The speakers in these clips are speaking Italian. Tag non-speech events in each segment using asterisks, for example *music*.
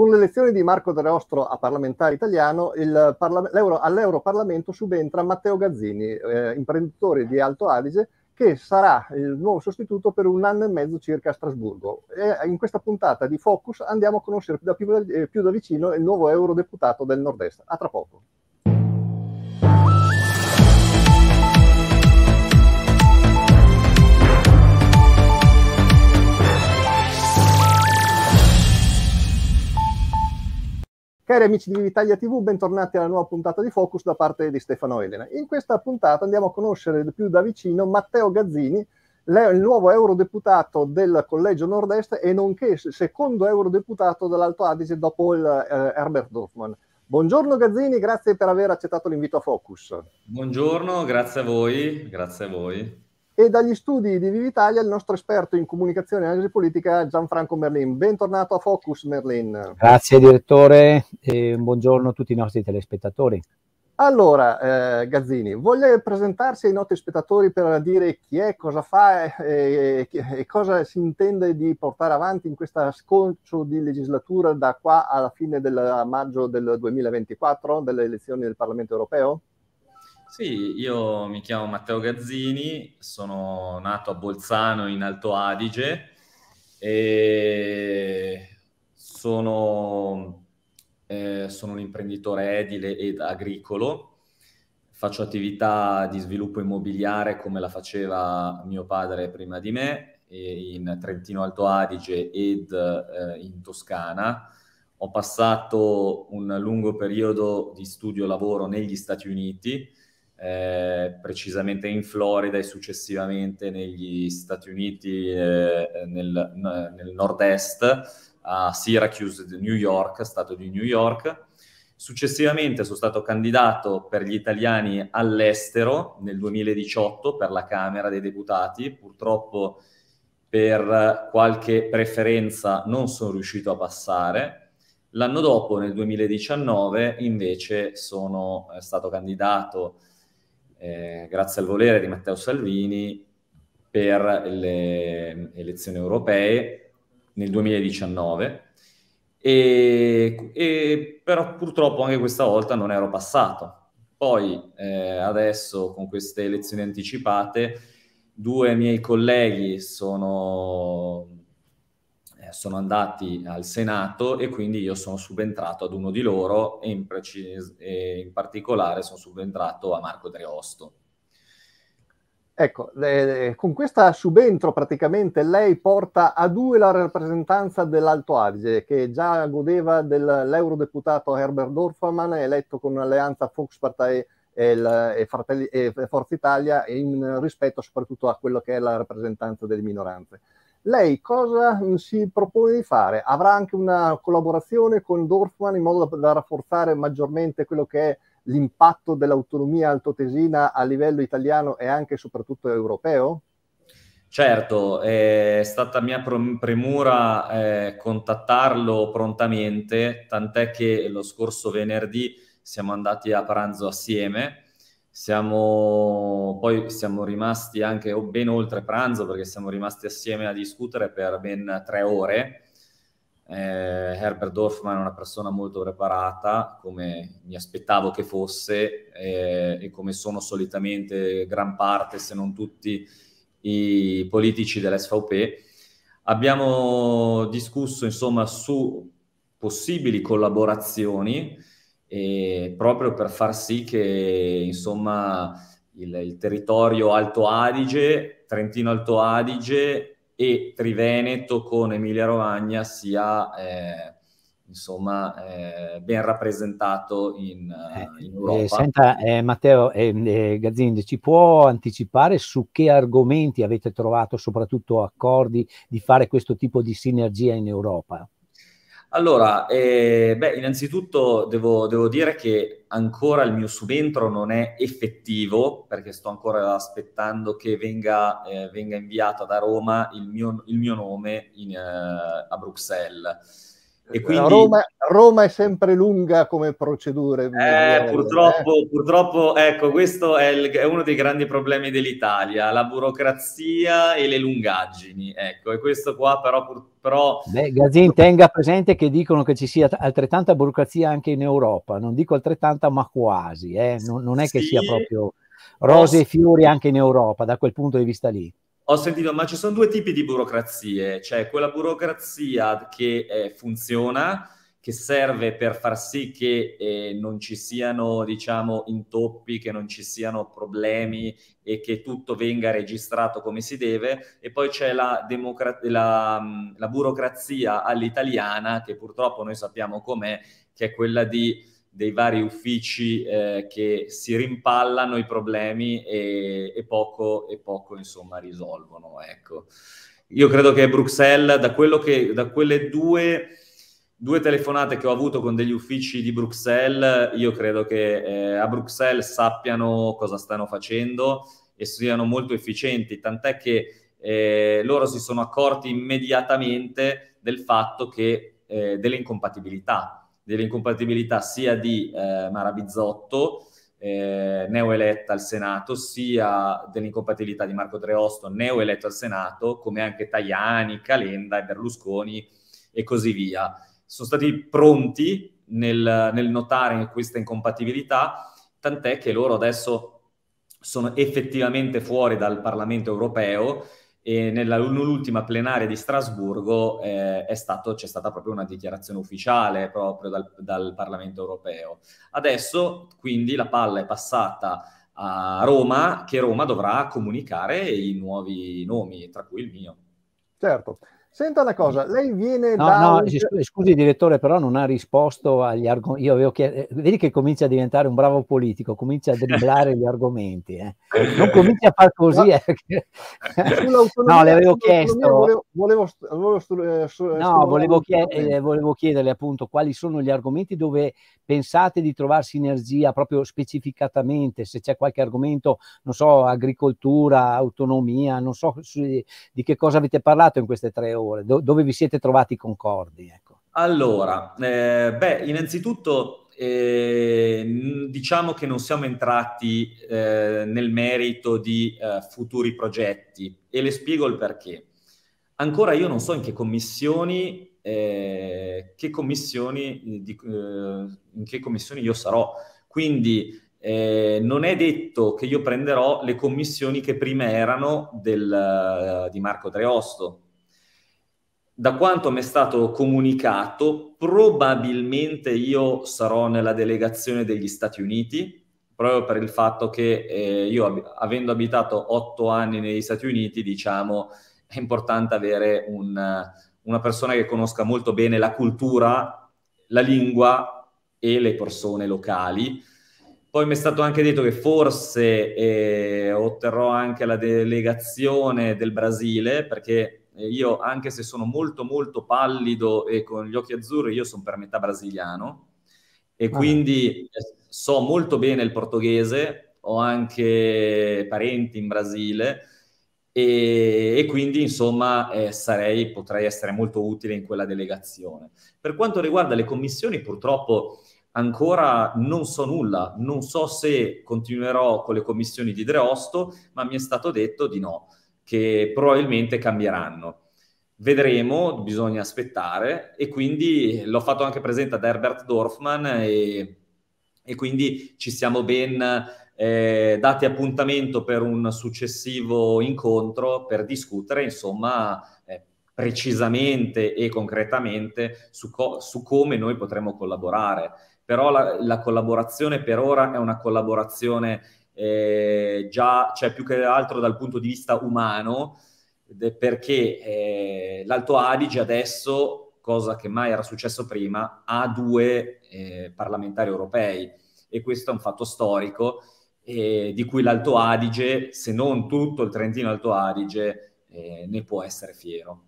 Con l'elezione di Marco D'Arostro a parlamentare italiano, parla- all'Europarlamento subentra Matteo Gazzini, eh, imprenditore di Alto Adige, che sarà il nuovo sostituto per un anno e mezzo circa a Strasburgo. E eh, in questa puntata di Focus andiamo a conoscere da più, da, eh, più da vicino il nuovo eurodeputato del Nord-Est. A tra poco. Cari amici di Italia TV, bentornati alla nuova puntata di Focus da parte di Stefano Elena. In questa puntata andiamo a conoscere più da vicino Matteo Gazzini, il nuovo eurodeputato del Collegio Nord-Est e nonché secondo eurodeputato dell'Alto Adige dopo il, eh, Herbert Dorfman. Buongiorno Gazzini, grazie per aver accettato l'invito a Focus. Buongiorno, grazie a voi, grazie a voi e dagli studi di Vivitalia il nostro esperto in comunicazione e analisi politica Gianfranco Merlin. Bentornato a Focus Merlin. Grazie direttore e buongiorno a tutti i nostri telespettatori. Allora, eh, Gazzini, voglio presentarsi ai nostri spettatori per dire chi è, cosa fa e, e, e cosa si intende di portare avanti in questo sconcio di legislatura da qua alla fine del maggio del 2024, delle elezioni del Parlamento europeo? Sì, io mi chiamo Matteo Gazzini, sono nato a Bolzano in Alto Adige e sono, eh, sono un imprenditore edile ed agricolo. Faccio attività di sviluppo immobiliare come la faceva mio padre prima di me in Trentino Alto Adige ed eh, in Toscana. Ho passato un lungo periodo di studio-lavoro negli Stati Uniti eh, precisamente in Florida e successivamente negli Stati Uniti, eh, nel, nel nord-est, a Syracuse, di New York, stato di New York. Successivamente sono stato candidato per gli italiani all'estero nel 2018 per la Camera dei Deputati. Purtroppo per qualche preferenza non sono riuscito a passare. L'anno dopo, nel 2019, invece sono eh, stato candidato eh, grazie al volere di Matteo Salvini, per le elezioni europee nel 2019. E, e, però purtroppo anche questa volta non ero passato. Poi eh, adesso con queste elezioni anticipate due miei colleghi sono sono andati al Senato e quindi io sono subentrato ad uno di loro e in, precis- e in particolare sono subentrato a Marco Dreosto. Ecco, eh, con questa subentro praticamente lei porta a due la rappresentanza dell'Alto Adige, che già godeva dell'eurodeputato Herbert Dorfman, eletto con un'alleanza Volkspartei e, e, Fratelli- e Forza Italia, in rispetto soprattutto a quello che è la rappresentanza delle minoranze. Lei cosa si propone di fare? Avrà anche una collaborazione con Dorfman in modo da, da rafforzare maggiormente quello che è l'impatto dell'autonomia altotesina a livello italiano e anche e soprattutto europeo? Certo, è stata mia premura eh, contattarlo prontamente, tant'è che lo scorso venerdì siamo andati a pranzo assieme siamo, poi siamo rimasti anche ben oltre pranzo perché siamo rimasti assieme a discutere per ben tre ore. Eh, Herbert Dorfman è una persona molto preparata, come mi aspettavo che fosse eh, e come sono solitamente gran parte, se non tutti, i politici dell'SVP. Abbiamo discusso insomma su possibili collaborazioni eh, proprio per far sì che insomma, il, il territorio Alto Adige, Trentino Alto Adige e Triveneto con Emilia Romagna sia eh, insomma, eh, ben rappresentato in, eh, in eh, eh, Europa. senta Matteo Gazzinde, ci può anticipare su che argomenti avete trovato soprattutto accordi di fare questo tipo di sinergia in Europa? Allora, eh, beh, innanzitutto devo, devo, dire che ancora il mio subentro non è effettivo perché sto ancora aspettando che venga, eh, venga inviato da Roma il mio, il mio nome in, eh, a Bruxelles. E quindi... Roma, Roma, è sempre lunga come procedure. Eh, purtroppo, eh. purtroppo, ecco, questo è, il, è, uno dei grandi problemi dell'Italia, la burocrazia e le lungaggini. Ecco, e questo qua però... però... Beh, Gazin, tenga presente che dicono che ci sia altrettanta burocrazia anche in Europa, non dico altrettanta ma quasi, eh. non, non, è che sì, sia proprio rose e fiori anche in Europa da quel punto di vista lì. Ho sentito, ma ci sono due tipi di burocrazie, cioè quella burocrazia che eh, funziona, che serve per far sì che eh, non ci siano, diciamo, intoppi, che non ci siano problemi e che tutto venga registrato come si deve. E poi c'è la, democra- la, la burocrazia all'italiana, che purtroppo noi sappiamo com'è, che è quella di dei vari uffici eh, che si rimpallano i problemi e, e, poco, e poco insomma risolvono. Ecco. Io credo che Bruxelles, da, che, da quelle due, due, telefonate che ho avuto con degli uffici di Bruxelles, io credo che eh, a Bruxelles sappiano cosa stanno facendo e siano molto efficienti, tant'è che eh, loro si sono accorti immediatamente del fatto che eh, delle incompatibilità dell'incompatibilità sia di eh, Mara Bizzotto, eh, neoeletta al Senato, sia dell'incompatibilità di Marco Dreosto, neoeletto al Senato, come anche Tajani, Calenda e Berlusconi e così via. Sono stati pronti nel, nel notare questa incompatibilità, tant'è che loro adesso sono effettivamente fuori dal Parlamento europeo e nell'ultima plenaria di Strasburgo eh, stato, c'è stata proprio una dichiarazione ufficiale proprio dal, dal, Parlamento europeo. Adesso quindi la palla è passata a Roma, che Roma dovrà comunicare i nuovi nomi, tra cui il mio. Certo, Senta una cosa, lei viene no, da... No, un... scusi direttore, però non ha risposto agli argomenti. Io avevo chiesto... Eh, vedi che comincia a diventare un bravo politico, comincia a dribblare gli argomenti. Eh. Non comincia a far così. No, eh. *laughs* no le avevo chiesto... Volevo, volevo, volevo, Eh, no, volevo, chied... Eh, volevo chiederle appunto quali sono gli argomenti dove pensate di trovare sinergia proprio specificatamente, se c'è qualche argomento, non so, agricoltura, autonomia, non so su... di che cosa avete parlato in queste tre ore ore? Do- dove vi siete trovati concordi? Ecco. Allora, eh, beh, innanzitutto eh, diciamo che non siamo entrati eh, nel merito di eh, futuri progetti e le spiego il perché. Ancora io non so in che commissioni, eh, che commissioni eh, di, in che commissioni io sarò, quindi eh, non è detto che io prenderò le commissioni che prima erano del, uh, di Marco Treosto, da quanto mi è stato comunicato, probabilmente io sarò nella delegazione degli Stati Uniti, proprio per il fatto che eh, io, avendo abitato otto anni negli Stati Uniti, diciamo, è importante avere un, una persona che conosca molto bene la cultura, la lingua e le persone locali. Poi mi è stato anche detto che forse eh, otterrò anche la delegazione del Brasile, perché io anche se sono molto molto pallido e con gli occhi azzurri, io sono per metà brasiliano e ah. quindi eh, so molto bene il portoghese, ho anche parenti in Brasile e, e quindi insomma eh, sarei, potrei essere molto utile in quella delegazione. Per quanto riguarda le commissioni, purtroppo ancora non so nulla, non so se continuerò con le commissioni di Dreosto, ma mi è stato detto di no che probabilmente cambieranno. Vedremo, bisogna aspettare e quindi l'ho fatto anche presente ad Herbert Dorfman e, e quindi ci siamo ben eh, dati appuntamento per un successivo incontro per discutere insomma eh, precisamente e concretamente su, co- su, come noi potremo collaborare. Però la, la collaborazione per ora è una collaborazione eh, già c'è cioè più che altro dal punto di vista umano, de- perché eh, l'Alto Adige adesso, cosa che mai era successo prima, ha due eh, parlamentari europei e questo è un fatto storico eh, di cui l'Alto Adige, se non tutto il Trentino Alto Adige, eh, ne può essere fiero.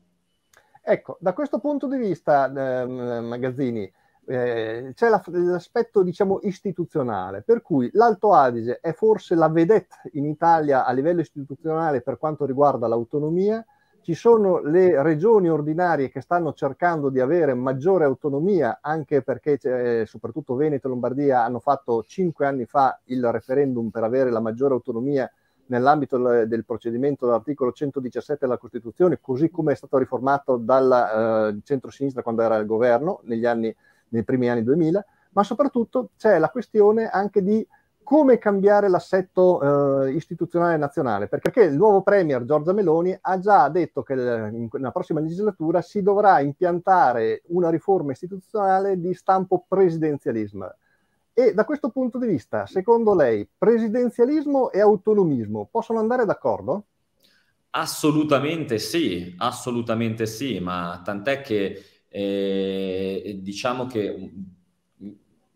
Ecco, da questo punto di vista, ehm, Magazzini, eh, c'è la, l'aspetto diciamo istituzionale, per cui l'Alto Adige è forse la vedette in Italia a livello istituzionale per quanto riguarda l'autonomia, ci sono le regioni ordinarie che stanno cercando di avere maggiore autonomia, anche perché eh, soprattutto Veneto e Lombardia hanno fatto cinque anni fa il referendum per avere la maggiore autonomia nell'ambito del procedimento dell'articolo 117 della Costituzione, così come è stato riformato dal eh, centro-sinistra quando era al governo negli anni nei primi anni 2000, ma soprattutto c'è la questione anche di come cambiare l'assetto eh, istituzionale nazionale, perché il nuovo Premier Giorgia Meloni ha già detto che eh, nella prossima legislatura si dovrà impiantare una riforma istituzionale di stampo presidenzialismo. E da questo punto di vista, secondo lei, presidenzialismo e autonomismo possono andare d'accordo? Assolutamente sì, assolutamente sì, ma tant'è che eh, diciamo che mm,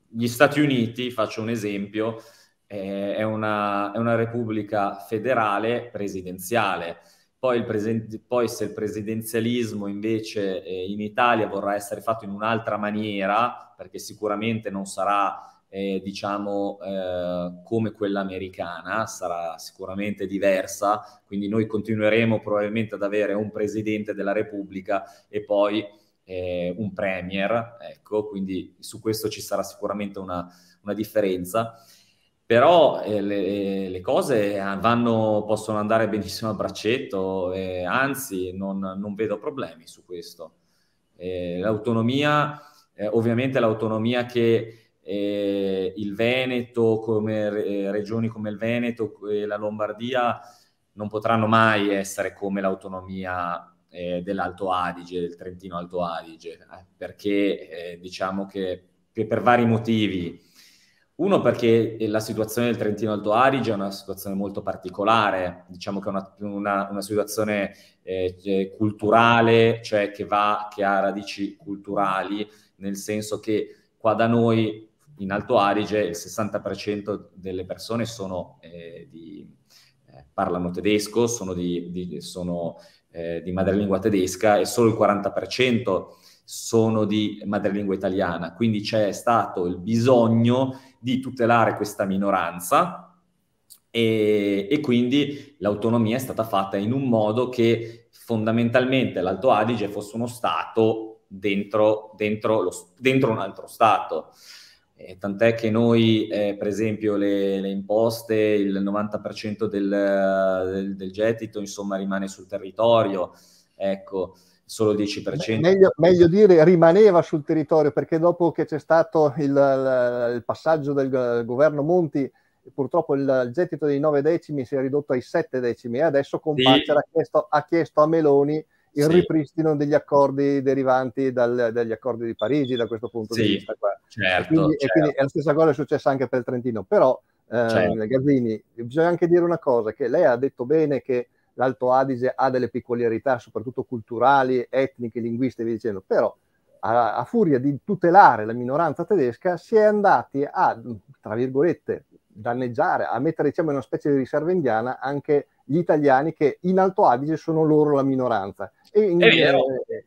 gli Stati Uniti, faccio un esempio, eh, è, una, è, una, repubblica federale presidenziale. Poi, presen- poi se il presidenzialismo invece eh, in Italia vorrà essere fatto in un'altra maniera, perché sicuramente non sarà eh, diciamo eh, come quella americana sarà sicuramente diversa quindi noi continueremo probabilmente ad avere un presidente della repubblica e poi eh, un Premier, ecco, quindi su questo ci sarà sicuramente una, una differenza. Però eh, le, le, cose vanno, possono andare benissimo a braccetto, eh, anzi non, non, vedo problemi su questo. Eh, l'autonomia, eh, ovviamente l'autonomia che eh, il Veneto, come regioni come il Veneto e la Lombardia non potranno mai essere come l'autonomia eh, dell'Alto Adige, del Trentino Alto Adige, eh, perché eh, diciamo che, che, per vari motivi. Uno perché eh, la situazione del Trentino Alto Adige è una situazione molto particolare, diciamo che è una, una, una situazione eh, eh culturale, cioè che, va, che ha radici culturali, nel senso che qua da noi in Alto Adige il 60% delle persone sono, eh, di, eh, parlano tedesco, sono, di, di, sono eh, di madrelingua tedesca e solo il 40% sono di madrelingua italiana. Quindi c'è stato il bisogno di tutelare questa minoranza e, e, quindi l'autonomia è stata fatta in un modo che fondamentalmente l'Alto Adige fosse uno Stato dentro, dentro, lo, dentro un altro Stato. Eh, tant'è che noi, eh, per esempio, le, le, imposte, il 90% del, del, del, gettito, insomma, rimane sul territorio, ecco, solo il 10%. Meglio, meglio, dire rimaneva sul territorio, perché dopo che c'è stato il, il passaggio del governo Monti, purtroppo il, il, gettito dei 9 decimi si è ridotto ai 7 decimi e adesso Compaccia sì. ha, chiesto, ha chiesto a Meloni il sì. ripristino degli accordi derivanti dal, dagli accordi di Parigi da questo punto sì, di vista. Qua. Certo, e quindi, certo. e quindi è la stessa cosa è successa anche per il Trentino, però eh, certo. Gazzini, bisogna anche dire una cosa, che lei ha detto bene che l'Alto Adige ha delle peculiarità, soprattutto culturali, etniche, linguistiche, via dicendo, però a, a, furia di tutelare la minoranza tedesca si è andati a, tra virgolette, danneggiare, a mettere diciamo in una specie di riserva indiana anche gli italiani che in Alto Adige sono loro la minoranza. E in, eh,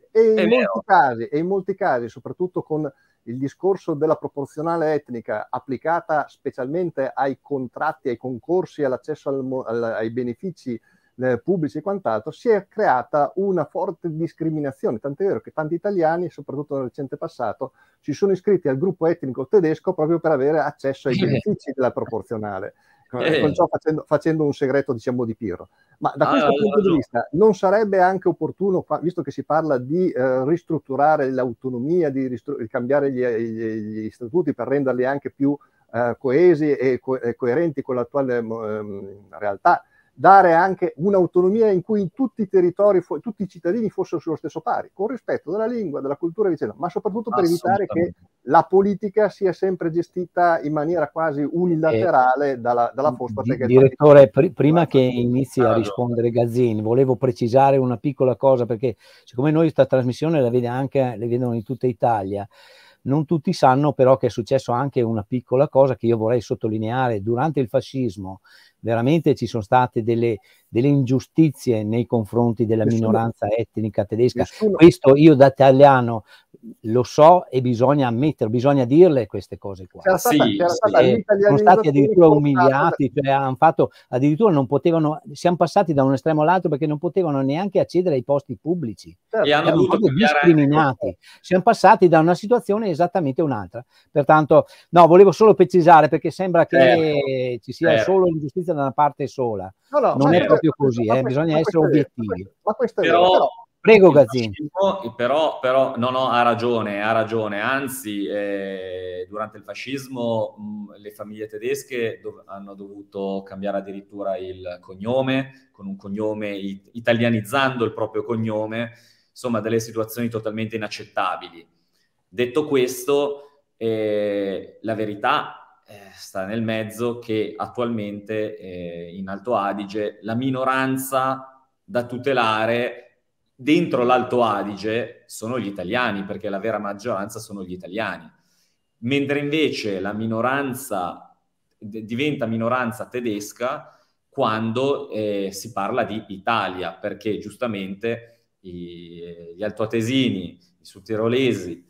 e in molti, casi, e in molti casi, soprattutto con il discorso della proporzionale etnica applicata specialmente ai contratti, ai concorsi, all'accesso al, al, ai benefici eh, pubblici e quant'altro, si è creata una forte discriminazione. Tant'è vero che tanti italiani, soprattutto nel recente passato, si sono iscritti al gruppo etnico tedesco proprio per avere accesso ai *laughs* benefici della proporzionale eh. con ciò facendo, facendo, un segreto diciamo di Pirro. Ma da ah, questo ah, punto no. di vista non sarebbe anche opportuno, visto che si parla di eh, ristrutturare l'autonomia, di, ristru- cambiare gli, gli, gli, istituti per renderli anche più eh, coesi e, co- e, coerenti con l'attuale ehm, realtà, dare anche un'autonomia in cui tutti i territori, tutti i cittadini fossero sullo stesso pari, con rispetto della lingua, della cultura, eccetera, ma soprattutto per evitare che la politica sia sempre gestita in maniera quasi unilaterale e, eh, dalla, dalla posta. Direttore, pr- prima che inizi a rispondere Gazzini, volevo precisare una piccola cosa, perché siccome noi questa trasmissione la vede anche, le vedono in tutta Italia, non tutti sanno però che è successo anche una piccola cosa che io vorrei sottolineare. Durante il fascismo veramente ci sono state delle, delle ingiustizie nei confronti della nessuno, minoranza etnica tedesca. Nessuno. Questo io da italiano lo so e bisogna ammetterlo, bisogna dirle queste cose qua. C'era stata, sì, c'era stata sì. Sono stati addirittura umiliati, cioè hanno fatto, addirittura non potevano, siamo passati da un estremo all'altro perché non potevano neanche accedere ai posti pubblici. Certo. E sì, hanno dovuto discriminati. Anche. Siamo passati da una situazione esattamente un'altra. Pertanto, no, volevo solo precisare perché sembra che certo, ci sia certo. solo ingiustizia penalizzano da una parte sola. No, no, non è proprio così, eh, questo, bisogna essere obiettivi. Ma questo è vero, però, però... Prego Gazzini. Però, però, no, no, ha ragione, ha ragione. Anzi, eh, durante il fascismo mh, le famiglie tedesche dov- hanno dovuto cambiare addirittura il cognome, con un cognome it- italianizzando il proprio cognome, insomma, delle situazioni totalmente inaccettabili. Detto questo, eh, la verità eh, sta nel mezzo che attualmente eh, in Alto Adige la minoranza da tutelare dentro l'Alto Adige sono gli italiani, perché la vera maggioranza sono gli italiani, mentre invece la minoranza d- diventa minoranza tedesca quando eh, si parla di Italia, perché giustamente i, gli altoatesini, i sudtirolesi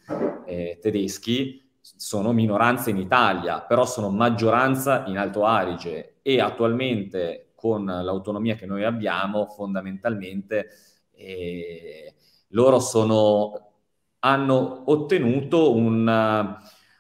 eh, tedeschi sono minoranza in Italia, però sono maggioranza in Alto Adige e attualmente con l'autonomia che noi abbiamo, fondamentalmente eh, loro sono, hanno ottenuto un,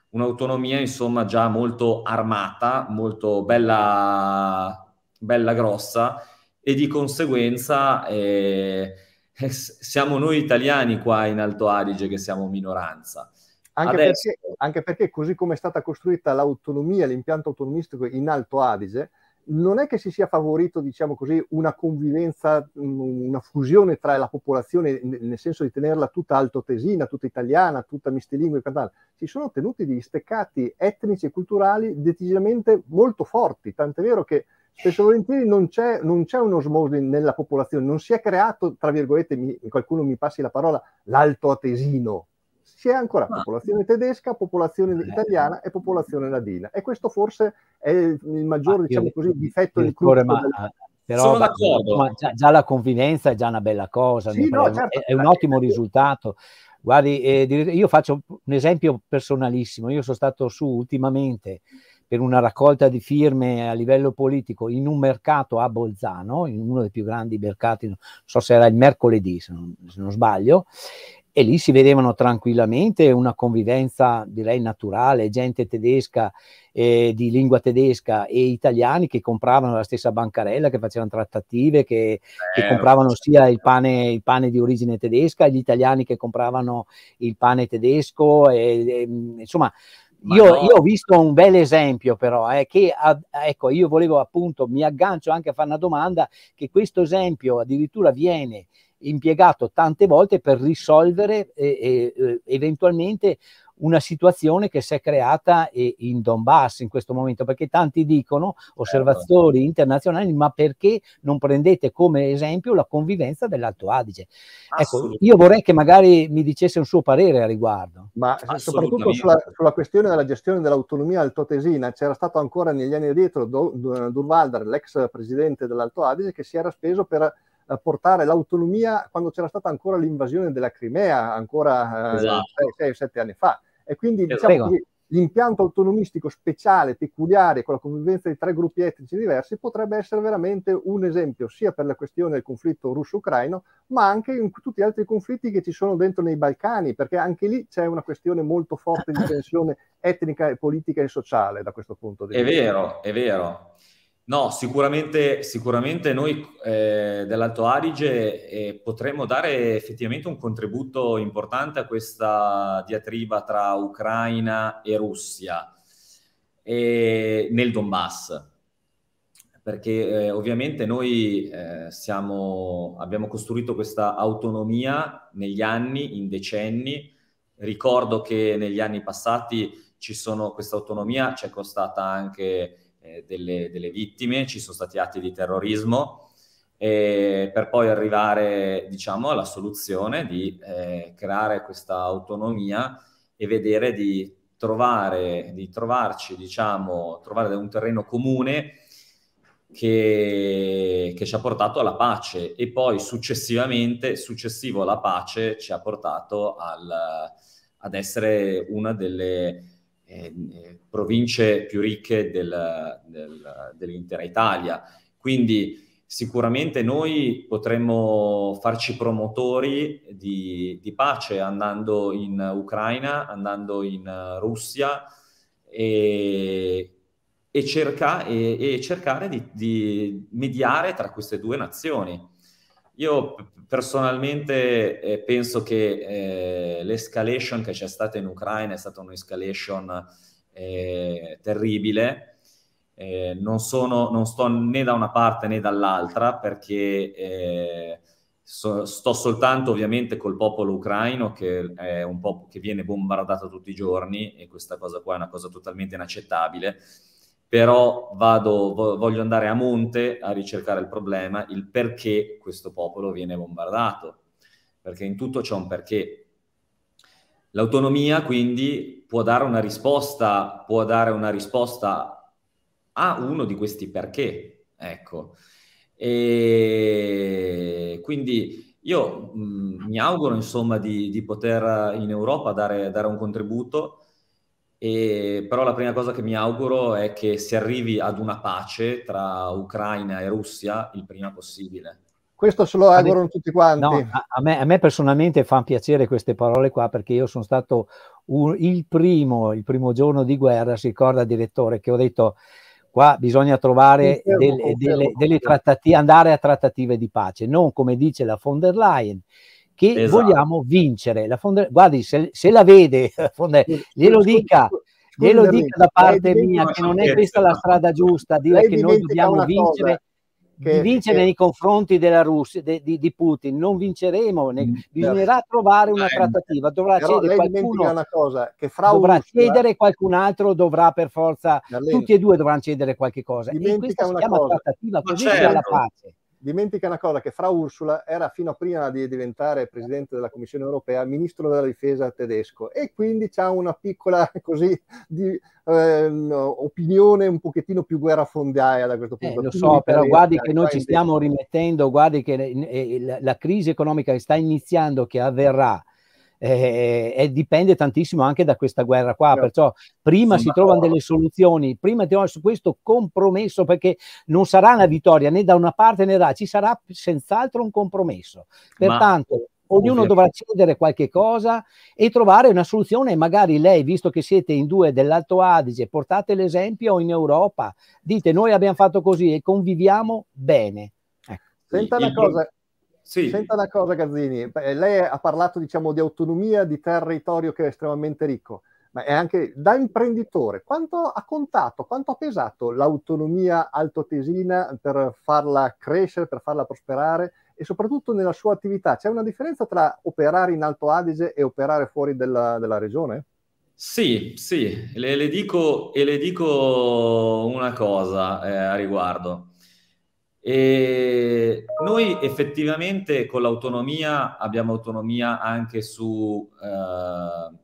un'autonomia insomma già molto armata, molto bella, bella grossa e di conseguenza eh, *laughs* siamo noi italiani qua in Alto Adige che siamo minoranza. Anche perché, anche perché, così come è stata costruita l'autonomia, l'impianto autonomistico in Alto Adige, non è che si sia favorito, diciamo così, una convivenza, una fusione tra la popolazione, nel senso di tenerla tutta altotesina, tutta italiana, tutta mistilingue e quant'altro. Si sono tenuti degli steccati etnici e culturali decisamente molto forti, tant'è vero che spesso e volentieri non c'è, non c'è un'osmosi nella popolazione, non si è creato, tra virgolette, mi, qualcuno mi passi la parola, l'altoatesino, c'è ancora ah. popolazione tedesca, popolazione eh. italiana e popolazione ladina. E questo forse è il maggior, ah, diciamo così, difetto del cuore. Ma, della... Eh, però, Sono d'accordo. Ma già, già, la convivenza è già una bella cosa, sì, no, certo, è, è, un ottimo *laughs* risultato. Guardi, eh, io faccio un esempio personalissimo. Io sono stato su ultimamente per una raccolta di firme a livello politico in un mercato a Bolzano, in uno dei più grandi mercati, non so se era il mercoledì se non, se non sbaglio, e lì si vedevano tranquillamente una convivenza direi naturale, gente tedesca eh, di lingua tedesca e italiani che compravano la stessa bancarella, che facevano trattative, che, che compravano sia il pane, il pane, di origine tedesca, gli italiani che compravano il pane tedesco, e, e, insomma io, no. io, ho visto un bel esempio però, eh, che ad, ecco, io volevo appunto, mi aggancio anche a fare una domanda, che questo esempio addirittura viene impiegato tante volte per risolvere eh, eh, eventualmente una situazione che si è creata in Donbass in questo momento, perché tanti dicono, certo. osservatori internazionali, ma perché non prendete come esempio la convivenza dell'Alto Adige? Ecco, io vorrei che magari mi dicesse un suo parere a riguardo. Ma soprattutto sulla, sulla, questione della gestione dell'autonomia altotesina, c'era stato ancora negli anni dietro Durvaldar, l'ex presidente dell'Alto Adige, che si era speso per portare l'autonomia quando c'era stata ancora l'invasione della Crimea, ancora 6-7 eh, esatto. anni fa. E quindi esatto. diciamo così, l'impianto autonomistico speciale, peculiare, con la convivenza di tre gruppi etnici diversi, potrebbe essere veramente un esempio sia per la questione del conflitto russo-ucraino, ma anche in tutti gli altri conflitti che ci sono dentro nei Balcani, perché anche lì c'è una questione molto forte di *laughs* tensione etnica, politica e sociale da questo punto di vista. È vero, è vero. No, sicuramente, sicuramente noi eh, dell'Alto Adige eh, potremmo dare effettivamente un contributo importante a questa diatriba tra Ucraina e Russia e nel Donbass, perché eh, ovviamente noi eh, siamo, abbiamo costruito questa autonomia negli anni, in decenni. Ricordo che negli anni passati ci sono, questa autonomia ci è costata anche eh, delle, delle, vittime, ci sono stati atti di terrorismo, per poi arrivare diciamo, alla soluzione di eh, creare questa autonomia e vedere di trovare, di trovarci, diciamo, trovare un terreno comune che, che, ci ha portato alla pace e poi successivamente, successivo alla pace, ci ha portato al, ad essere una delle eh, eh, province più ricche del, del, dell'intera Italia. Quindi sicuramente noi potremmo farci promotori di, di, pace andando in Ucraina, andando in Russia e, e, cerca, e, e cercare di, di mediare tra queste due nazioni. Io personalmente eh, penso che eh, l'escalation che c'è stata in Ucraina è stata un'escalation eh, terribile. Eh, non, sono, non, sto né da una parte né dall'altra perché eh, so, sto soltanto ovviamente col popolo ucraino che, è un po che viene bombardato tutti i giorni e questa cosa qua è una cosa totalmente inaccettabile però vado, voglio andare a monte a ricercare il problema, il perché questo popolo viene bombardato, perché in tutto c'è un perché. L'autonomia quindi può dare una risposta, può dare una risposta a uno di questi perché, ecco. E quindi io mh, mm, mi auguro insomma di, di poter eh, in Europa dare, dare un contributo e, però la prima cosa che mi auguro è che si arrivi ad una pace tra Ucraina e Russia il prima possibile. Questo se lo augurano tutti quanti. No, a, a, me, a, me, personalmente fanno piacere queste parole qua perché io sono stato un, il primo, il primo giorno di guerra, si ricorda direttore, che ho detto qua bisogna trovare confermo, del, confermo, delle, confermo. delle trattative, andare a trattative di pace, non come dice la von der Leyen, che esatto. vogliamo vincere. La Fonda, guardi, se, se, la vede, *laughs* Fonda, glielo dica. Glielo dica da parte mia che non è questa la strada giusta, dire che noi dobbiamo vincere Che, vincere che... nei confronti della Russia, de, di, di, Putin, non vinceremo, ne... Mm, bisognerà certo. trovare una trattativa, dovrà Però cedere qualcuno, una cosa, che fra dovrà Russia, cedere qualcun altro, dovrà per forza, lei... tutti e due dovranno cedere qualche cosa. Dimentica e questa si chiama cosa. trattativa, così certo. la pace dimentica una cosa che Fra Ursula era fino a prima di diventare presidente della Commissione europea ministro della difesa tedesco e quindi ha una piccola *laughs* così di, ehm, opinione un pochettino più guerrafondaia da questo eh, punto di eh, vista. Lo so, però guardi che noi ci stiamo rimettendo, guardi che eh, la crisi economica che sta iniziando, che avverrà eh, e dipende tantissimo anche da questa guerra qua, certo. perciò prima Sono si d'accordo. trovano delle soluzioni, prima di su questo compromesso perché non sarà una vittoria né da una parte né da ci sarà senz'altro un compromesso. Pertanto Ma ognuno dovrà cedere qualche cosa e trovare una soluzione. Magari lei, visto che siete in due dell'Alto Adige, portate l'esempio in Europa, dite noi abbiamo fatto così e conviviamo bene. Ecco. Senta una cosa, sì. Senta una cosa, Gazzini, lei ha parlato diciamo, di autonomia, di territorio che è estremamente ricco, ma è anche da imprenditore. Quanto ha contato, quanto ha pesato l'autonomia altotesina per farla crescere, per farla prosperare e soprattutto nella sua attività? C'è una differenza tra operare in Alto Adige e operare fuori della, della regione? Sì, sì, le, le, dico, e le dico una cosa eh, a riguardo. E noi effettivamente con l'autonomia abbiamo autonomia anche su, eh,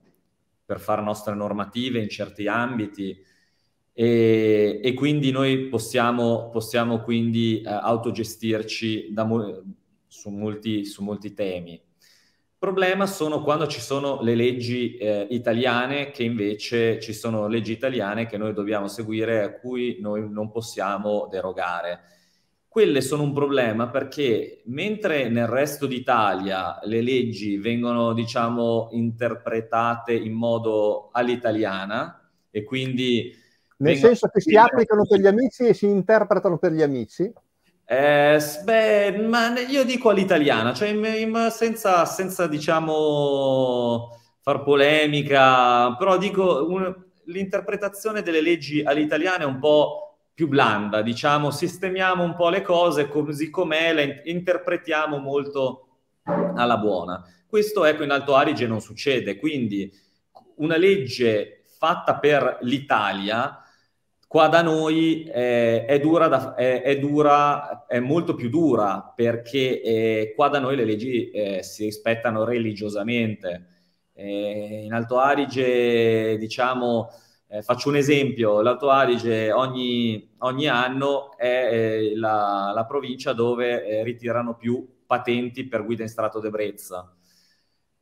per fare nostre normative in certi ambiti e, e quindi noi possiamo, possiamo quindi eh, autogestirci da, su, molti, su, molti, temi. Il problema sono quando ci sono le leggi eh, italiane che invece ci sono leggi italiane che noi dobbiamo seguire a cui noi non possiamo derogare quelle sono un problema perché mentre nel resto d'Italia le leggi vengono, diciamo, interpretate in modo all'italiana e quindi... Nel senso che si applicano per gli amici e si interpretano per gli amici? Eh, beh, ma io dico all'italiana, cioè senza, senza diciamo, far polemica, però dico un, l'interpretazione delle leggi all'italiana è un po' più blanda, diciamo sistemiamo un po' le cose così com'è, le interpretiamo molto alla buona. Questo ecco in Alto Adige non succede, quindi una legge fatta per l'Italia qua da noi eh, è, dura da, è, è, dura è, molto più dura perché eh, qua da noi le leggi eh, si rispettano religiosamente. Eh, in Alto Adige diciamo eh, faccio un esempio, l'Alto Adige ogni, ogni anno è eh, la, la, provincia dove eh, ritirano più patenti per guida in strato d'ebbrezza.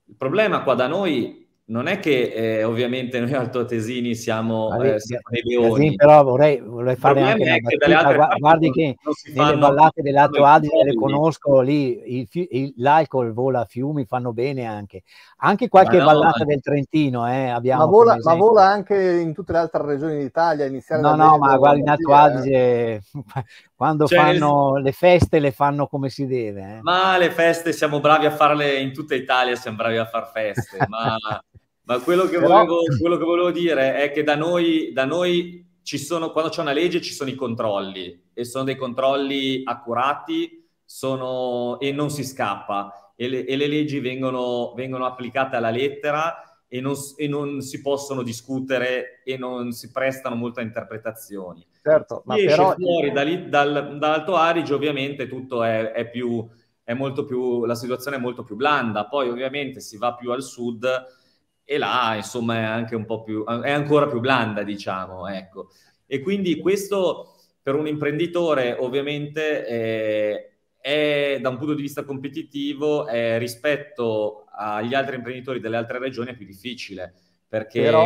Il problema qua da noi non è che eh, ovviamente noi altoatesini siamo, Vabbè, eh, siamo eh, dei leoni. però vorrei, vorrei fare anche una battuta. Guardi, guardi che nelle ballate dell'Alto Adige le conosco lì, il, il, l'alcol vola a fiumi, fanno bene anche. Anche qualche no, ballata no, del Trentino, eh, abbiamo. Ma vola, ma vola, anche in tutte le altre regioni d'Italia, iniziare No, no, ma guarda in Alto Adige, eh. *laughs* quando cioè, fanno le feste, le fanno come si deve. Eh. Ma le feste siamo bravi a farle in tutta Italia, siamo bravi a far feste, ma, *laughs* ma quello, che volevo, quello, che volevo, dire è che da noi, da noi ci sono, quando c'è una legge ci sono i controlli e sono dei controlli accurati sono, e non si scappa e le, e le leggi vengono, vengono, applicate alla lettera e non, e non, si possono discutere e non si prestano molto a interpretazioni. Certo, ma esce però... fuori da lì, dal, dall'Alto Adige ovviamente tutto è, è, più, è molto più, la situazione è molto più blanda, poi ovviamente si va più al sud e là insomma è anche un po' più, è ancora più blanda diciamo, ecco. E quindi questo per un imprenditore ovviamente... Eh, è, da un punto di vista competitivo è, rispetto agli altri imprenditori delle altre regioni è più difficile. Perché... Però,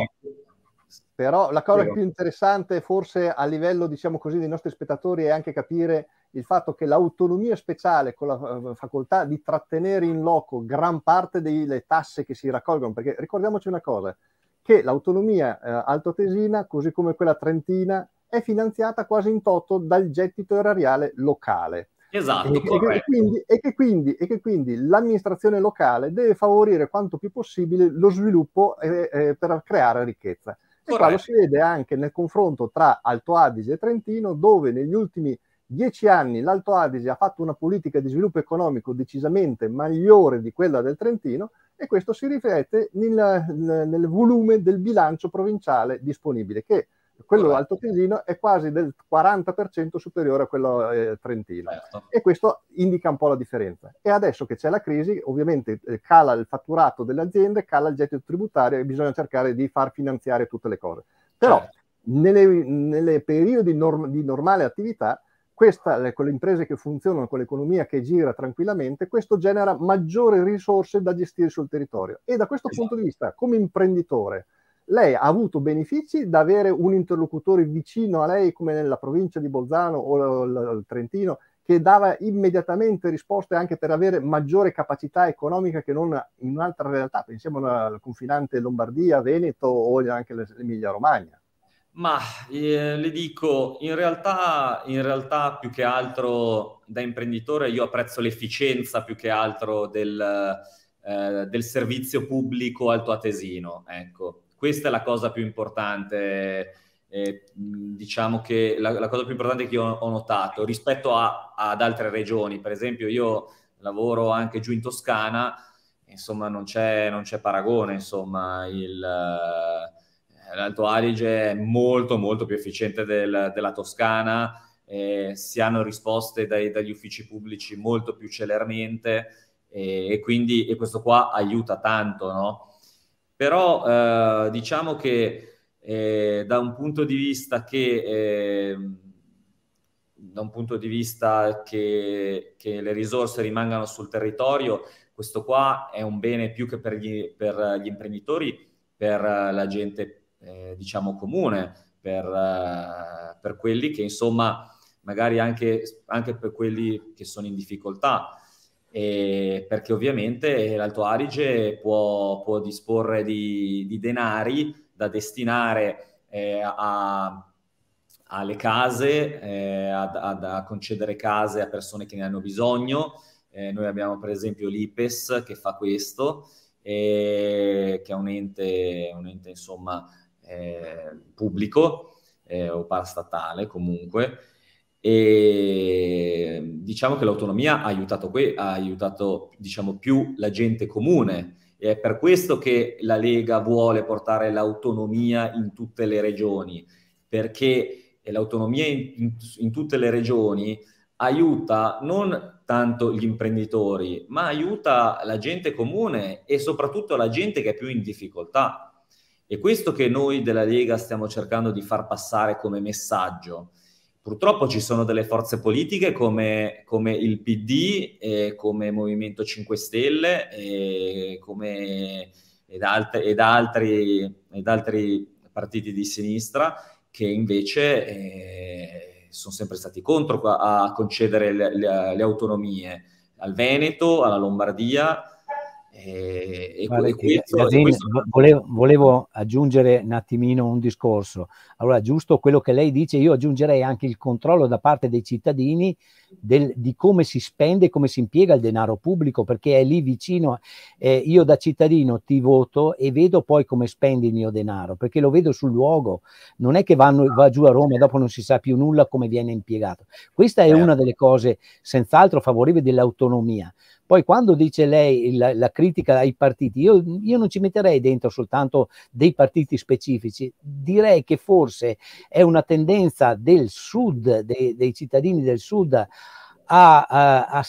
però la cosa però. più interessante forse a livello diciamo così, dei nostri spettatori è anche capire il fatto che l'autonomia speciale con la eh, facoltà di trattenere in loco gran parte delle tasse che si raccolgono, perché ricordiamoci una cosa, che l'autonomia eh, altotesina, così come quella trentina, è finanziata quasi in toto dal gettito erariale locale. Esatto, e, che quindi, e, che quindi, e, che quindi, l'amministrazione locale deve favorire quanto più possibile lo sviluppo eh, eh, per creare ricchezza. E corretto. qua lo si vede anche nel confronto tra Alto Adige e Trentino, dove negli ultimi dieci anni l'Alto Adige ha fatto una politica di sviluppo economico decisamente migliore di quella del Trentino e questo si riflette nel, nel volume del bilancio provinciale disponibile, che quello alto altoatesino è quasi del 40% superiore a quello eh, trentino certo. e questo indica un po' la differenza e adesso che c'è la crisi ovviamente eh, cala il fatturato delle aziende cala il gettito tributario e bisogna cercare di far finanziare tutte le cose però certo. nelle, nelle, periodi norm- di normale attività questa, le, con le imprese che funzionano, con l'economia che gira tranquillamente, questo genera maggiori risorse da gestire sul territorio. E da questo esatto. punto di vista, come imprenditore, lei ha avuto benefici da avere un interlocutore vicino a lei come nella provincia di Bolzano o il Trentino che dava immediatamente risposte anche per avere maggiore capacità economica che non in un'altra realtà, pensiamo al confinante Lombardia, Veneto o anche l'Emilia Romagna. Ma eh, le dico, in realtà, in realtà più che altro da imprenditore io apprezzo l'efficienza più che altro del, eh, del servizio pubblico altoatesino, ecco questa è la cosa più importante. Eh, diciamo che la, la, cosa più importante che io ho notato rispetto a, ad altre regioni, per esempio io lavoro anche giù in Toscana, insomma non c'è, non c'è paragone, insomma il, eh, l'Alto Adige è molto molto più efficiente del, della Toscana, eh, si hanno risposte dai, dagli uffici pubblici molto più celermente eh, e quindi e questo qua aiuta tanto, no? però eh, diciamo che eh, da un punto di vista che eh, da un punto di vista che, che, le risorse rimangano sul territorio, questo qua è un bene più che per gli, per gli imprenditori, per la gente eh, diciamo comune, per, per, quelli che insomma magari anche, anche per quelli che sono in difficoltà eh, perché ovviamente l'Alto Adige può, può disporre di, di, denari da destinare eh, a, alle case, eh, a, a, a, concedere case a persone che ne hanno bisogno. Eh, noi abbiamo per esempio l'IPES che fa questo, che è un ente, un ente insomma, eh, pubblico eh, o parastatale comunque, e diciamo che l'autonomia ha aiutato, que- ha aiutato diciamo, più la gente comune. E è per questo che la Lega vuole portare l'autonomia in tutte le regioni, perché l'autonomia in, in, in tutte le regioni aiuta non tanto gli imprenditori, ma aiuta la gente comune e soprattutto la gente che è più in difficoltà. E questo che noi della Lega stiamo cercando di far passare come messaggio. Purtroppo ci sono delle forze politiche come, come il PD, eh, come Movimento 5 Stelle eh, come, ed, alt- ed, altri, ed, altri, partiti di sinistra che invece eh, sono sempre stati contro a, concedere le, le, le autonomie al Veneto, alla Lombardia. Eh, e, e, Guarda, questo, e questo... volevo, volevo aggiungere un attimino un discorso. Allora, giusto quello che lei dice, io aggiungerei anche il controllo da parte dei cittadini del, di come si spende, come si impiega il denaro pubblico, perché è lì vicino. Eh, io da cittadino ti voto e vedo poi come spendi il mio denaro, perché lo vedo sul luogo. Non è che vanno, va giù a Roma e dopo non si sa più nulla come viene impiegato. Questa è una certo. delle cose senz'altro favorevoli dell'autonomia. Poi quando dice lei la, la critica ai partiti, io, io non ci metterei dentro soltanto dei partiti specifici, direi che forse forse è una tendenza del sud, dei, dei cittadini del sud a, a, a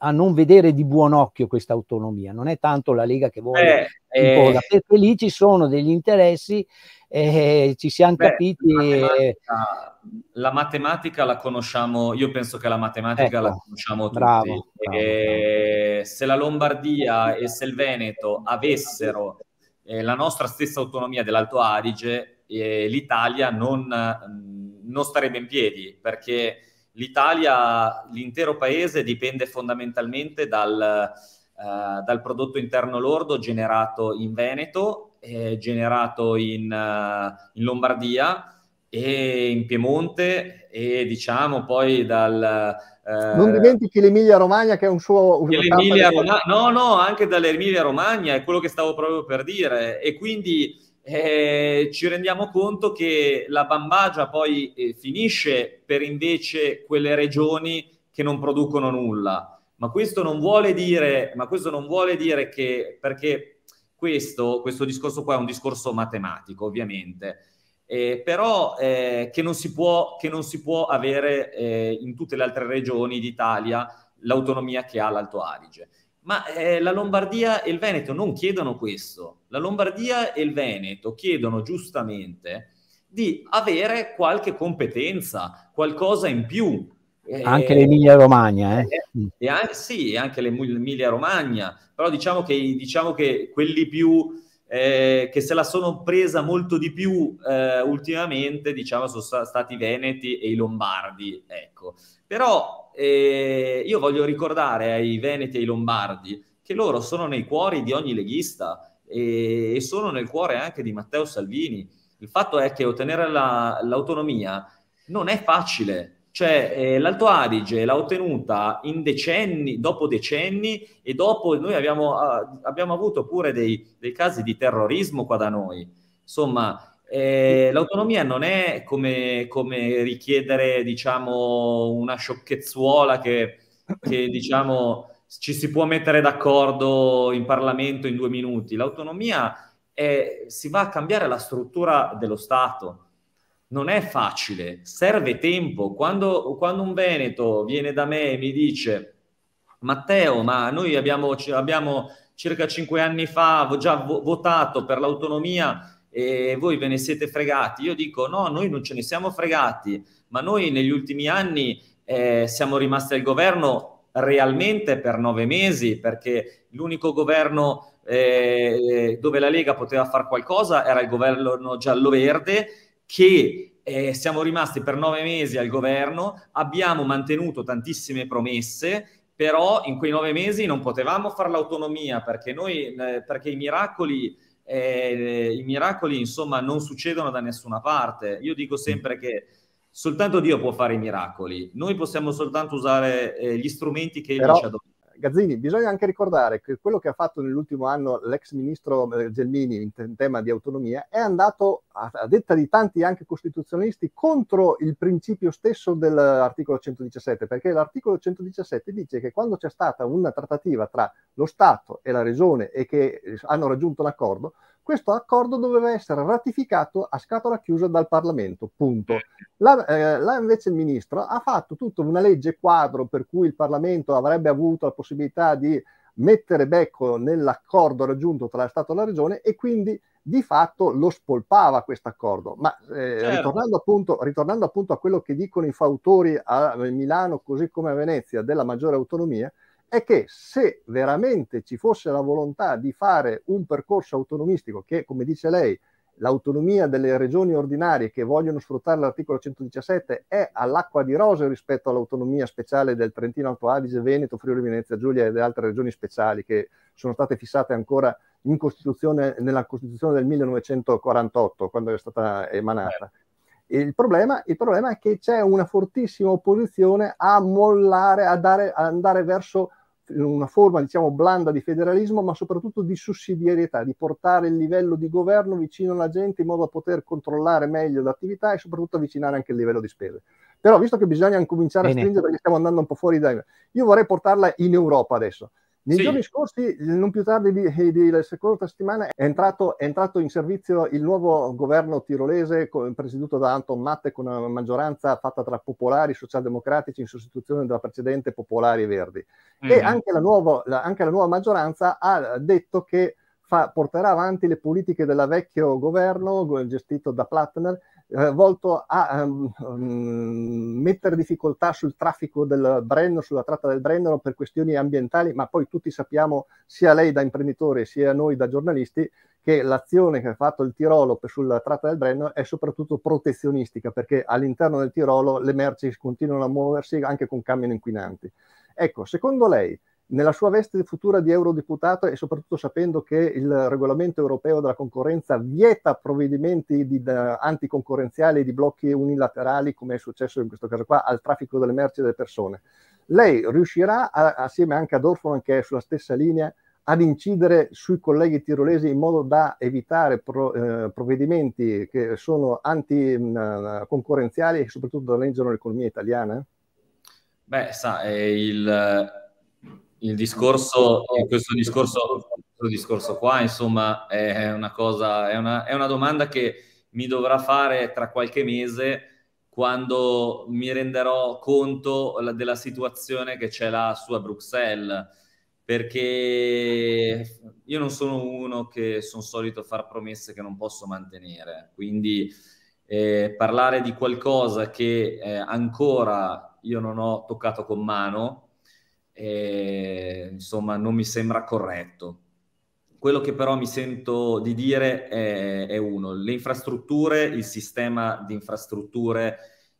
a non vedere di buon occhio questa autonomia, non è tanto la Lega che vuole eh, eh. imporla, eh, perché lì ci sono degli interessi, eh, ci siamo capiti. La matematica, eh. la matematica, la conosciamo, io penso che la matematica ecco, la conosciamo tutti. Bravo, eh, bravo, bravo. Se la Lombardia e se il Veneto avessero la nostra stessa autonomia dell'Alto Adige, eh, l'Italia non, mm, non, starebbe in piedi perché l'Italia, l'intero paese dipende fondamentalmente dal, eh, dal prodotto interno lordo generato in Veneto, eh, generato in, eh, in Lombardia e in Piemonte e diciamo poi dal... Eh, non dimentichi l'Emilia Romagna che è un suo... L'Emilia Romagna, no, no, anche dall'Emilia Romagna è quello che stavo proprio per dire e quindi eh, ci rendiamo conto che la bambagia poi eh, finisce per invece quelle regioni che non producono nulla. Ma questo non vuole dire, non vuole dire che, perché questo, questo, discorso qua è un discorso matematico, ovviamente, eh, però eh, che non, può, che, non si può, avere eh, in tutte le altre regioni d'Italia l'autonomia che ha l'Alto Adige. Ma eh, la Lombardia e il Veneto non chiedono questo. La Lombardia e il Veneto chiedono giustamente di avere qualche competenza, qualcosa in più. Eh, anche l'Emilia Romagna, eh. eh? E anche, sì, anche l'Emilia Romagna, però diciamo che, diciamo che quelli più eh, che se la sono presa molto di più eh, ultimamente, diciamo, sono stati i Veneti e i Lombardi, ecco. Però eh, io voglio ricordare ai Veneti e ai Lombardi che loro sono nei cuori di ogni leghista e, e sono nel cuore anche di Matteo Salvini. Il fatto è che ottenere la, l'autonomia non è facile, cioè eh, l'Alto Adige l'ha ottenuta in decenni, dopo decenni e dopo noi abbiamo, ah, abbiamo avuto pure dei, dei, casi di terrorismo qua da noi. Insomma, eh, l'autonomia non è come, come richiedere, diciamo, una sciocchezzuola che, che diciamo, ci si può mettere d'accordo in Parlamento in due minuti. L'autonomia è, si va a cambiare la struttura dello Stato. Non è facile, serve tempo. Quando, quando un Veneto viene da me e mi dice Matteo, ma noi abbiamo, abbiamo circa cinque anni fa già votato per l'autonomia e voi ve ne siete fregati. Io dico no, noi non ce ne siamo fregati, ma noi negli ultimi anni eh, siamo rimasti al governo realmente per nove mesi, perché l'unico governo eh, dove la Lega poteva fare qualcosa era il governo giallo-verde che eh, siamo rimasti per nove mesi al governo, abbiamo mantenuto tantissime promesse, però in quei nove mesi non potevamo fare l'autonomia perché, noi, eh, perché i miracoli eh, i miracoli insomma non succedono da nessuna parte. Io dico mm. sempre che soltanto Dio può fare i miracoli, noi possiamo soltanto usare eh, gli strumenti che Però... Lui ci ha donato. Gazzini, bisogna anche ricordare che quello che ha fatto nell'ultimo anno l'ex ministro eh, Gelmini in, tema di autonomia è andato, a, a detta di tanti anche costituzionalisti, contro il principio stesso dell'articolo 117, perché l'articolo 117 dice che quando c'è stata una trattativa tra lo Stato e la Regione e che eh, hanno raggiunto un accordo, questo accordo doveva essere ratificato a scatola chiusa dal Parlamento, punto. Là, eh, là, invece il ministro ha fatto tutta una legge quadro per cui il Parlamento avrebbe avuto la possibilità di mettere becco nell'accordo raggiunto tra Stato e la Regione e quindi di fatto lo spolpava questo accordo. Ma eh, certo. ritornando, appunto, ritornando appunto a quello che dicono i fautori a Milano, così come a Venezia, della maggiore autonomia, è che se veramente ci fosse la volontà di fare un percorso autonomistico, che come dice lei, l'autonomia delle regioni ordinarie che vogliono sfruttare l'articolo 117 è all'acqua di rose rispetto all'autonomia speciale del Trentino, Alto Adige, Veneto, Friuli Venezia Giulia e delle altre regioni speciali che sono state fissate ancora Costituzione, nella Costituzione del 1948 quando è stata emanata. Certo. Il problema, il problema, è che c'è una fortissima opposizione a mollare, a, dare, a andare verso una forma diciamo blanda di federalismo, ma soprattutto di sussidiarietà, di portare il livello di governo vicino alla gente in modo da poter controllare meglio l'attività e soprattutto avvicinare anche il livello di spese. Però visto che bisogna cominciare Bene. a stringere perché stiamo andando un po' fuori dai... Io vorrei portarla in Europa adesso. Nei sì. giorni scorsi, non più tardi della eh, seconda settimana, è entrato, è entrato, in servizio il nuovo governo tirolese presieduto da Anton Matte con una maggioranza fatta tra popolari socialdemocratici in sostituzione della precedente popolari e verdi. Mm-hmm. E anche la, nuova, la, anche la, nuova, maggioranza ha detto che fa, porterà avanti le politiche del vecchio governo gestito da Plattner eh, volto a um, mettere difficoltà sul traffico del Brennero, sulla tratta del Brennero per questioni ambientali, ma poi tutti sappiamo, sia lei da imprenditore sia noi da giornalisti, che l'azione che ha fatto il Tirolo sulla tratta del Brennero è soprattutto protezionistica, perché all'interno del Tirolo le merci continuano a muoversi anche con camion inquinanti. Ecco, secondo lei nella sua veste futura di eurodeputato e soprattutto sapendo che il regolamento europeo della concorrenza vieta provvedimenti di, da, anticoncorrenziali e di blocchi unilaterali, come è successo in questo caso qua, al traffico delle merci e delle persone, lei riuscirà, a, assieme anche ad Orfman che è sulla stessa linea, ad incidere sui colleghi tirolesi in modo da evitare pro, eh, provvedimenti che sono anticoncorrenziali mm, e soprattutto danneggiano l'economia italiana? Beh, sa, è il il discorso, eh, questo discorso, questo discorso qua, insomma, è una cosa, è una, è una domanda che mi dovrà fare tra qualche mese quando mi renderò conto della situazione che c'è là su a Bruxelles perché io non sono uno che sono solito fare promesse che non posso mantenere, quindi eh, parlare di qualcosa che eh, ancora io non ho toccato con mano e, insomma non mi sembra corretto. Quello che però mi sento di dire è, è uno, le infrastrutture, il sistema di infrastrutture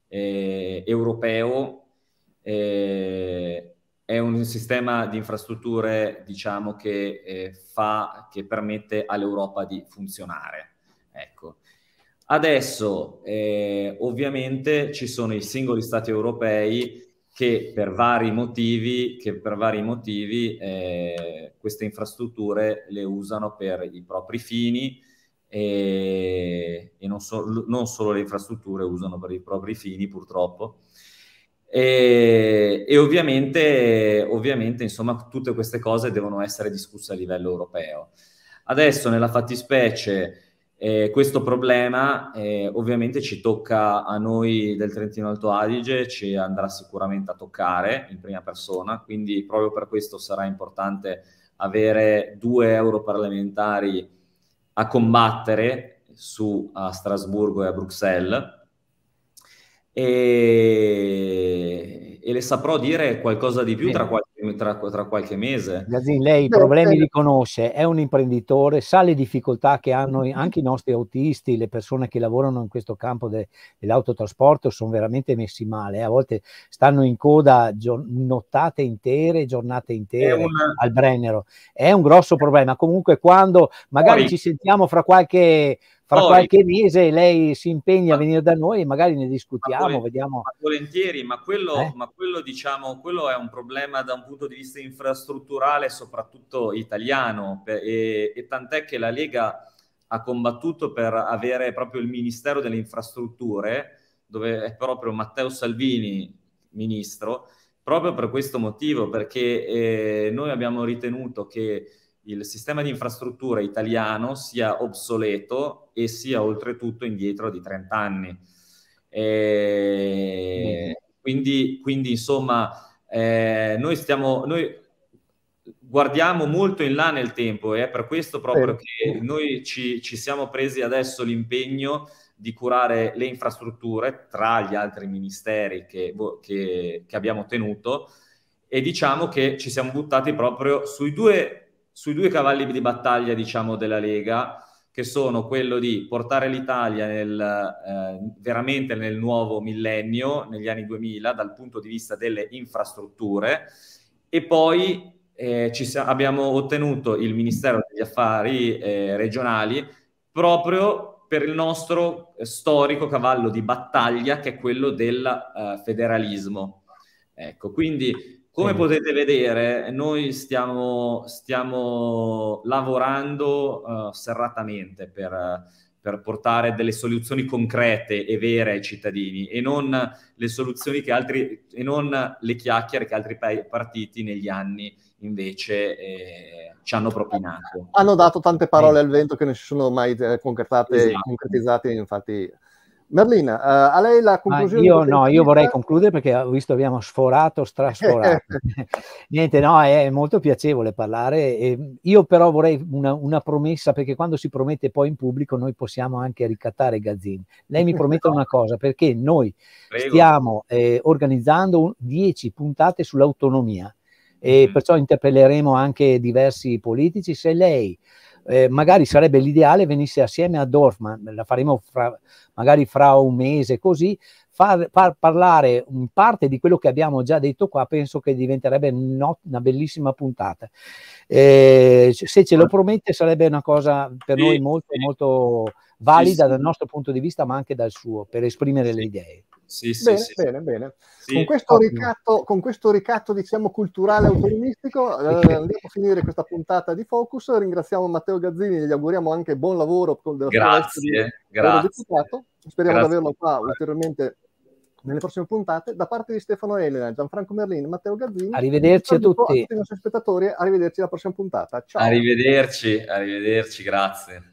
eh, europeo eh, è un sistema di infrastrutture diciamo che, eh, fa, che permette all'Europa di funzionare. Ecco. Adesso eh, ovviamente ci sono i singoli stati europei che per vari motivi, per vari motivi eh, queste infrastrutture le usano per i propri fini e, e non, so, non, solo le infrastrutture usano per i propri fini purtroppo. E, e ovviamente, ovviamente insomma, tutte queste cose devono essere discusse a livello europeo. Adesso nella fattispecie eh, questo problema eh, ovviamente ci tocca a noi del Trentino Alto Adige, ci andrà sicuramente a toccare in prima persona, quindi proprio per questo sarà importante avere due europarlamentari a combattere su a Strasburgo e a Bruxelles. E, e le saprò dire qualcosa di più tra qualche tra, tra, qualche mese. Yazin, lei i problemi li conosce, è un imprenditore, sa le difficoltà che hanno mm-hmm. anche i nostri autisti, le persone che lavorano in questo campo de, dell'autotrasporto sono veramente messi male, eh. a volte stanno in coda gior, nottate intere, giornate intere una... al Brennero. È un grosso problema, comunque quando magari Poi... ci sentiamo fra qualche fra Poi, qualche mese lei si impegna ma, a venire da noi, e magari ne discutiamo, ma vediamo. Ma volentieri, ma quello, eh? ma quello, diciamo, quello è un problema da un punto di vista infrastrutturale, soprattutto italiano, e, e tant'è che la Lega ha combattuto per avere proprio il Ministero delle Infrastrutture, dove è proprio Matteo Salvini ministro, proprio per questo motivo, perché eh, noi abbiamo ritenuto che il sistema di infrastrutture italiano sia obsoleto e sia oltretutto indietro di 30 anni. E quindi, quindi, insomma, eh, noi stiamo... Noi, guardiamo molto in là nel tempo e è per questo proprio che noi ci, ci, siamo presi adesso l'impegno di curare le infrastrutture tra gli altri ministeri che, che, che abbiamo tenuto e diciamo che ci siamo buttati proprio sui due sui due cavalli di battaglia, diciamo, della Lega, che sono quello di portare l'Italia nel, eh, veramente nel nuovo millennio, negli anni 2000, dal punto di vista delle infrastrutture, e poi eh, ci, abbiamo ottenuto il Ministero degli Affari eh, regionali proprio per il nostro storico cavallo di battaglia che è quello del eh, federalismo. Ecco, quindi come potete vedere, noi stiamo, stiamo lavorando uh, serratamente per, per, portare delle soluzioni concrete e vere ai cittadini e non le soluzioni che altri, e non le chiacchiere che altri partiti negli anni invece eh, ci hanno propinato. Hanno dato tante parole sì. al vento che non si sono mai eh, concretizzate, esatto. concretizzate, infatti Merlina, uh, a lei la conclusione? Ah, io no, io vorrei concludere perché ho visto abbiamo sforato, *laughs* strasforato. *laughs* Niente, no, è molto piacevole parlare. E io però vorrei una, una, promessa perché quando si promette poi in pubblico noi possiamo anche ricattare Gazzini. Lei mi promette una cosa perché noi Prego. stiamo eh, organizzando 10 puntate sull'autonomia e mm. perciò interpelleremo anche diversi politici. Se lei eh, magari sarebbe l'ideale venisse assieme a Dorfman, la faremo fra, magari fra un mese così, far, far parlare in parte di quello che abbiamo già detto qua, penso che diventerebbe not, una bellissima puntata. Eh, se ce lo ah. promette sarebbe una cosa per sì, noi molto, sì. molto valida sì, dal nostro punto di vista ma anche dal suo per esprimere le idee. Sì, sì, bene, sì, bene, bene. Sì. Con, questo ricatto, con, questo ricatto, diciamo, culturale autonomistico, *laughs* eh, andiamo a finire questa puntata di Focus. Ringraziamo Matteo Gazzini e gli auguriamo anche buon lavoro. Con della grazie, grazie. Speriamo grazie. di averlo qua ulteriormente nelle prossime puntate. Da parte di Stefano Elena, Gianfranco Merlin, Matteo Gazzini. Arrivederci a tutti. A tutti i nostri spettatori, arrivederci alla prossima puntata. Ciao. Arrivederci, arrivederci, grazie.